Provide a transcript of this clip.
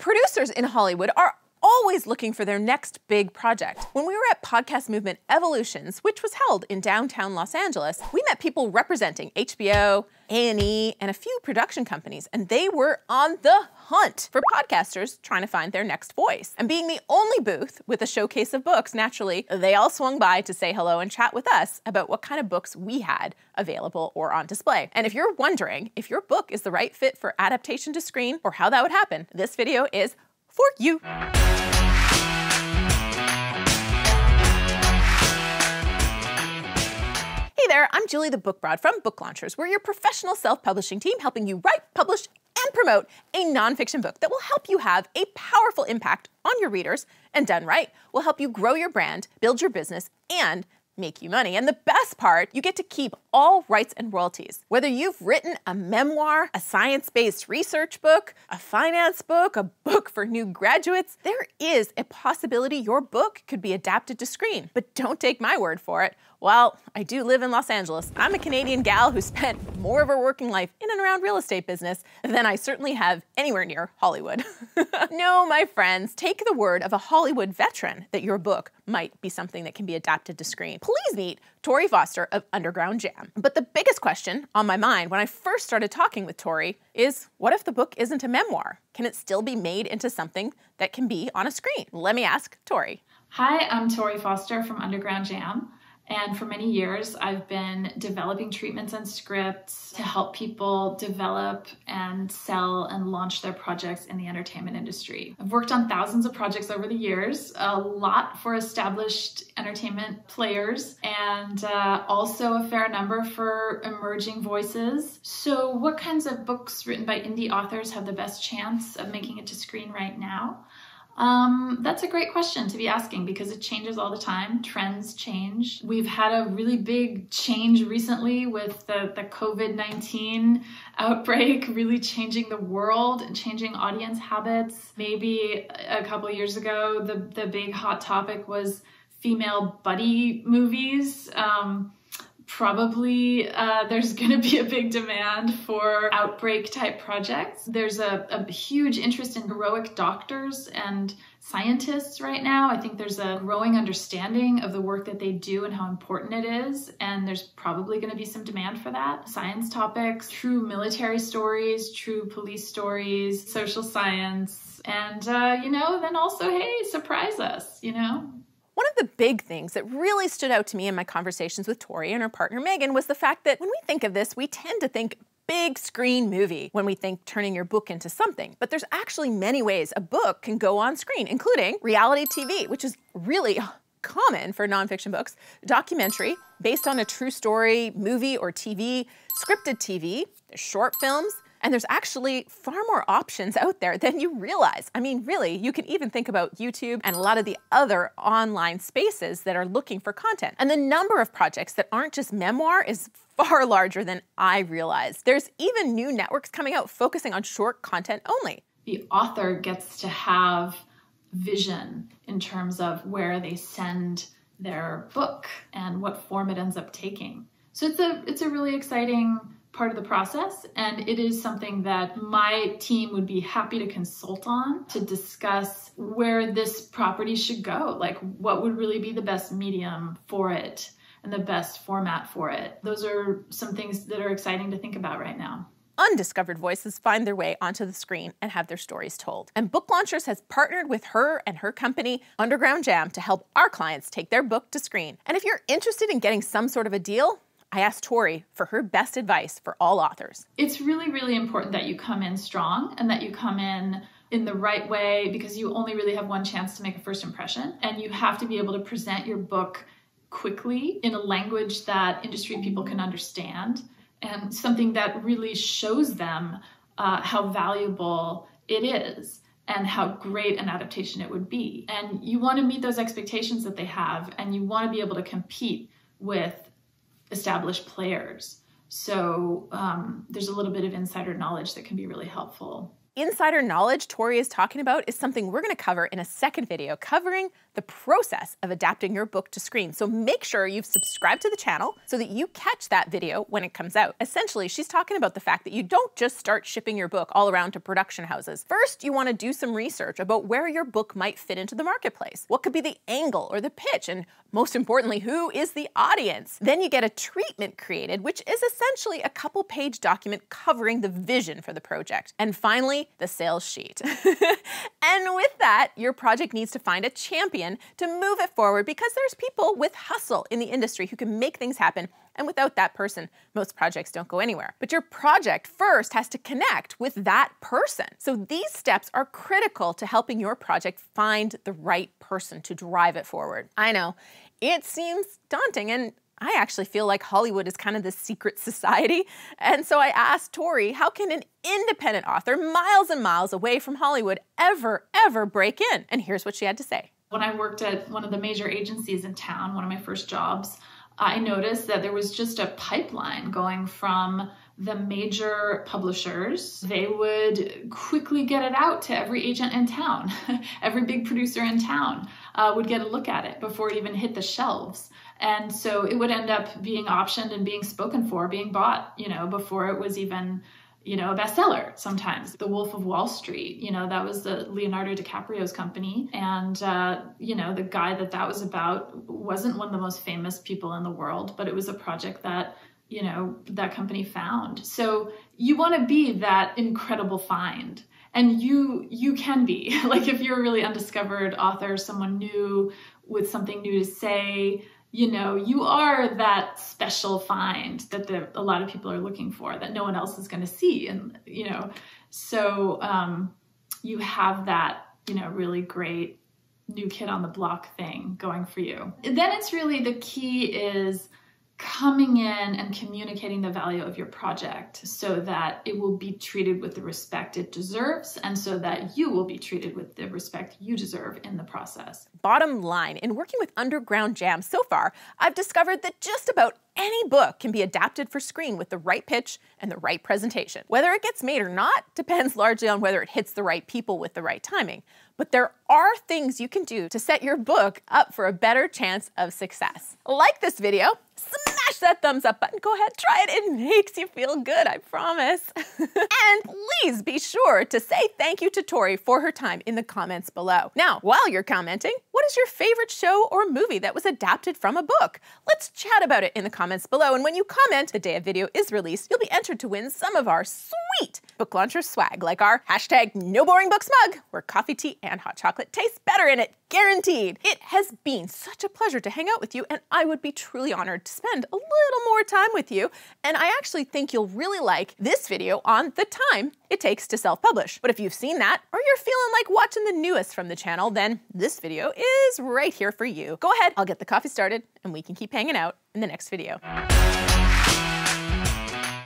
producers in Hollywood are always looking for their next big project. When we were at Podcast Movement Evolutions, which was held in downtown Los Angeles, we met people representing HBO, A&E, and a few production companies, and they were on the hunt for podcasters trying to find their next voice. And being the only booth with a showcase of books, naturally, they all swung by to say hello and chat with us about what kind of books we had available or on display. And if you're wondering if your book is the right fit for adaptation to screen or how that would happen, this video is for you. there, I'm Julie the Book Broad from Book Launchers. We're your professional self-publishing team helping you write, publish, and promote a nonfiction book that will help you have a powerful impact on your readers and done right will help you grow your brand, build your business, and make you money. And the best part, you get to keep all rights and royalties. Whether you've written a memoir, a science-based research book, a finance book, a book for new graduates, there is a possibility your book could be adapted to screen. But don't take my word for it. Well, I do live in Los Angeles. I'm a Canadian gal who spent more of her working life in and around real estate business than I certainly have anywhere near Hollywood. no, my friends, take the word of a Hollywood veteran that your book might be something that can be adapted to screen please meet Tori Foster of Underground Jam. But the biggest question on my mind when I first started talking with Tori is what if the book isn't a memoir? Can it still be made into something that can be on a screen? Let me ask Tori. Hi, I'm Tori Foster from Underground Jam. And for many years, I've been developing treatments and scripts to help people develop and sell and launch their projects in the entertainment industry. I've worked on thousands of projects over the years, a lot for established entertainment players, and uh, also a fair number for emerging voices. So, what kinds of books written by indie authors have the best chance of making it to screen right now? Um, that's a great question to be asking because it changes all the time. Trends change. We've had a really big change recently with the, the COVID 19 outbreak, really changing the world and changing audience habits. Maybe a couple years ago, the, the big hot topic was female buddy movies. Um, probably uh, there's going to be a big demand for outbreak type projects. There's a, a huge interest in heroic doctors and scientists right now. I think there's a growing understanding of the work that they do and how important it is, and there's probably going to be some demand for that. Science topics, true military stories, true police stories, social science, and uh, you know, then also, hey, surprise us, you know? One of the big things that really stood out to me in my conversations with Tori and her partner Megan was the fact that when we think of this, we tend to think big screen movie when we think turning your book into something. But there's actually many ways a book can go on screen, including reality TV, which is really common for nonfiction books, documentary based on a true story, movie or TV, scripted TV, short films, and there's actually far more options out there than you realize. I mean, really, you can even think about YouTube and a lot of the other online spaces that are looking for content. And the number of projects that aren't just memoir is far larger than I realized. There's even new networks coming out focusing on short content only. The author gets to have vision in terms of where they send their book and what form it ends up taking. So it's a it's a really exciting part of the process and it is something that my team would be happy to consult on to discuss where this property should go like what would really be the best medium for it and the best format for it those are some things that are exciting to think about right now undiscovered voices find their way onto the screen and have their stories told. And Book Launchers has partnered with her and her company, Underground Jam, to help our clients take their book to screen. And if you're interested in getting some sort of a deal, I asked Tori for her best advice for all authors. It's really, really important that you come in strong and that you come in in the right way because you only really have one chance to make a first impression and you have to be able to present your book quickly in a language that industry people can understand and something that really shows them uh, how valuable it is and how great an adaptation it would be. And you want to meet those expectations that they have and you want to be able to compete with established players. So um, there's a little bit of insider knowledge that can be really helpful insider knowledge Tori is talking about is something we're going to cover in a second video covering the process of adapting your book to screen. So make sure you've subscribed to the channel so that you catch that video when it comes out. Essentially, she's talking about the fact that you don't just start shipping your book all around to production houses. First, you want to do some research about where your book might fit into the marketplace. What could be the angle or the pitch? And most importantly, who is the audience? Then you get a treatment created, which is essentially a couple page document covering the vision for the project. And finally, the sales sheet. and with that, your project needs to find a champion to move it forward because there's people with hustle in the industry who can make things happen and without that person, most projects don't go anywhere. But your project first has to connect with that person. So these steps are critical to helping your project find the right person to drive it forward. I know, it seems daunting and I actually feel like Hollywood is kind of the secret society. And so I asked Tori, how can an independent author miles and miles away from Hollywood ever, ever break in? And here's what she had to say. When I worked at one of the major agencies in town, one of my first jobs, I noticed that there was just a pipeline going from the major publishers, they would quickly get it out to every agent in town. every big producer in town uh, would get a look at it before it even hit the shelves. And so it would end up being optioned and being spoken for, being bought, you know, before it was even, you know, a bestseller sometimes. The Wolf of Wall Street, you know, that was the Leonardo DiCaprio's company. And, uh, you know, the guy that that was about wasn't one of the most famous people in the world, but it was a project that, you know, that company found. So you want to be that incredible find and you you can be like if you're a really undiscovered author someone new with something new to say you know, you are that special find that the, a lot of people are looking for that no one else is going to see. And, you know, so um, you have that, you know, really great new kid on the block thing going for you. Then it's really the key is coming in and communicating the value of your project so that it will be treated with the respect it deserves and so that you will be treated with the respect you deserve in the process. Bottom line, in working with Underground Jam so far, I've discovered that just about any book can be adapted for screen with the right pitch and the right presentation. Whether it gets made or not depends largely on whether it hits the right people with the right timing. But there are things you can do to set your book up for a better chance of success. Like this video, smash that thumbs up button. Go ahead, try it. It makes you feel good, I promise. and please be sure to say thank you to Tori for her time in the comments below. Now, while you're commenting, what is your favorite show or movie that was adapted from a book? Let's chat about it in the comments below. And when you comment the day a video is released, you'll be entered to win some of our sweet book launchers swag like our hashtag no boring books mug, where coffee, tea, and hot chocolate taste better in it, guaranteed. It has been such a pleasure to hang out with you, and I would be truly honored to spend a little more time with you. And I actually think you'll really like this video on the time it takes to self-publish. But if you've seen that, or you're feeling like watching the newest from the channel, then this video is right here for you. Go ahead, I'll get the coffee started, and we can keep hanging out in the next video.